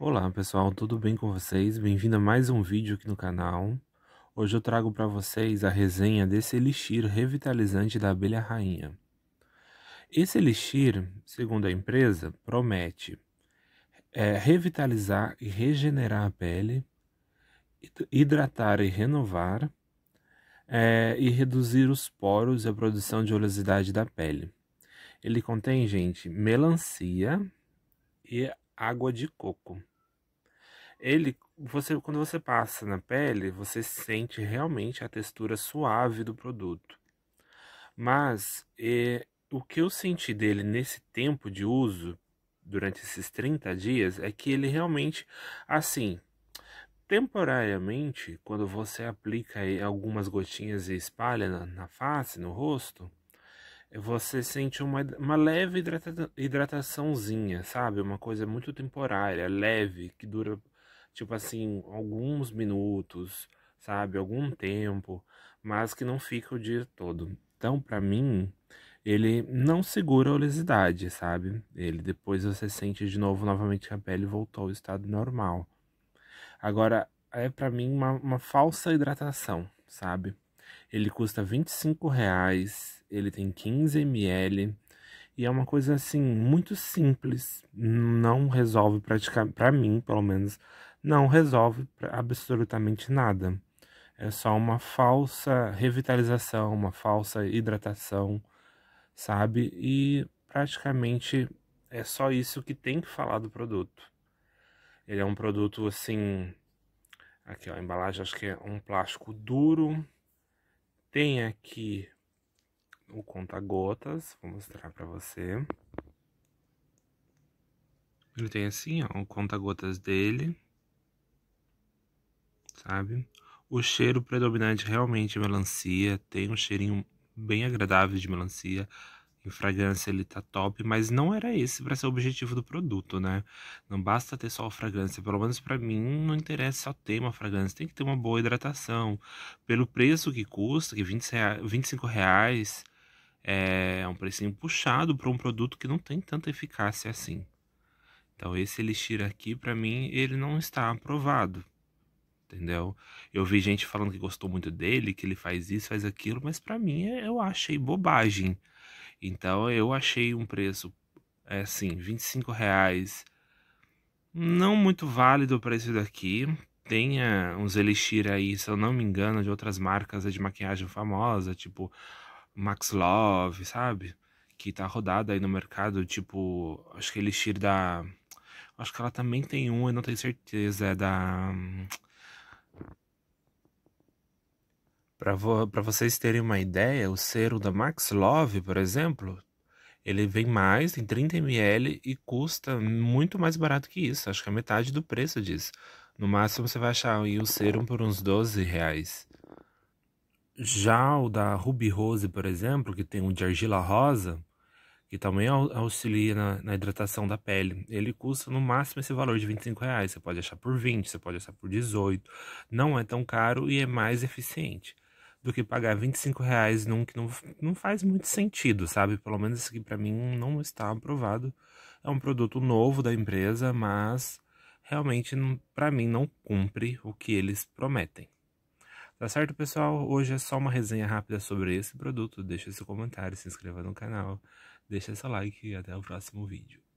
Olá pessoal, tudo bem com vocês? Bem-vindo a mais um vídeo aqui no canal. Hoje eu trago para vocês a resenha desse elixir revitalizante da abelha rainha. Esse elixir, segundo a empresa, promete é, revitalizar e regenerar a pele, hidratar e renovar, é, e reduzir os poros e a produção de oleosidade da pele. Ele contém, gente, melancia e água de coco. Ele, você, quando você passa na pele, você sente realmente a textura suave do produto. Mas é, o que eu senti dele nesse tempo de uso, durante esses 30 dias, é que ele realmente, assim, temporariamente, quando você aplica algumas gotinhas e espalha na, na face, no rosto, você sente uma, uma leve hidrata, hidrataçãozinha, sabe? Uma coisa muito temporária, leve, que dura, tipo assim, alguns minutos, sabe? Algum tempo, mas que não fica o dia todo. Então, para mim, ele não segura a oleosidade, sabe? Ele depois você sente de novo, novamente, que a pele voltou ao estado normal. Agora, é para mim uma, uma falsa hidratação, sabe? Ele custa 25 reais, ele tem 15 ml e é uma coisa assim muito simples. Não resolve praticamente, para mim, pelo menos, não resolve absolutamente nada. É só uma falsa revitalização, uma falsa hidratação, sabe? E praticamente é só isso que tem que falar do produto. Ele é um produto assim. Aqui, ó, a embalagem acho que é um plástico duro, tem aqui o conta-gotas, vou mostrar para você. Ele tem assim, ó, o conta-gotas dele, sabe? O cheiro predominante realmente é melancia, tem um cheirinho bem agradável de melancia em fragrância ele tá top, mas não era esse para ser o objetivo do produto, né? Não basta ter só fragrância, pelo menos para mim não interessa só ter uma fragrância, tem que ter uma boa hidratação. Pelo preço que custa, que 20 reais, 25 reais é um precinho puxado para um produto que não tem tanta eficácia assim. Então esse elixir aqui, para mim, ele não está aprovado entendeu? Eu vi gente falando que gostou muito dele, que ele faz isso, faz aquilo, mas para mim eu achei bobagem. Então eu achei um preço eh, assim, 25 reais. Não muito válido para esse daqui. Tem eh, uns elixir aí, se eu não me engano, de outras marcas de maquiagem famosa, tipo Max Love, sabe? Que tá rodada aí no mercado, tipo, acho que elixir da... Acho que ela também tem um, eu não tenho certeza, é da... Para vo vocês terem uma ideia, o selo da Max Love, por exemplo, ele vem mais, tem 30 ml e custa muito mais barato que isso. Acho que é metade do preço disso. No máximo você vai achar o serum por uns 12 reais. Já o da Ruby Rose, por exemplo, que tem um de argila rosa, que também auxilia na, na, hidratação da pele. Ele custa no máximo esse valor de 25 reais. Você pode achar por 20, você pode achar por 18. Não é tão caro e é mais eficiente do que pagar 25 reais num que não, não faz muito sentido, sabe? Pelo menos isso aqui para mim não está aprovado. É um produto novo da empresa, mas realmente para mim não cumpre o que eles prometem. Tá certo, pessoal? Hoje é só uma resenha rápida sobre esse produto. Deixa seu comentário, se inscreva no canal, deixa seu like e até o próximo vídeo.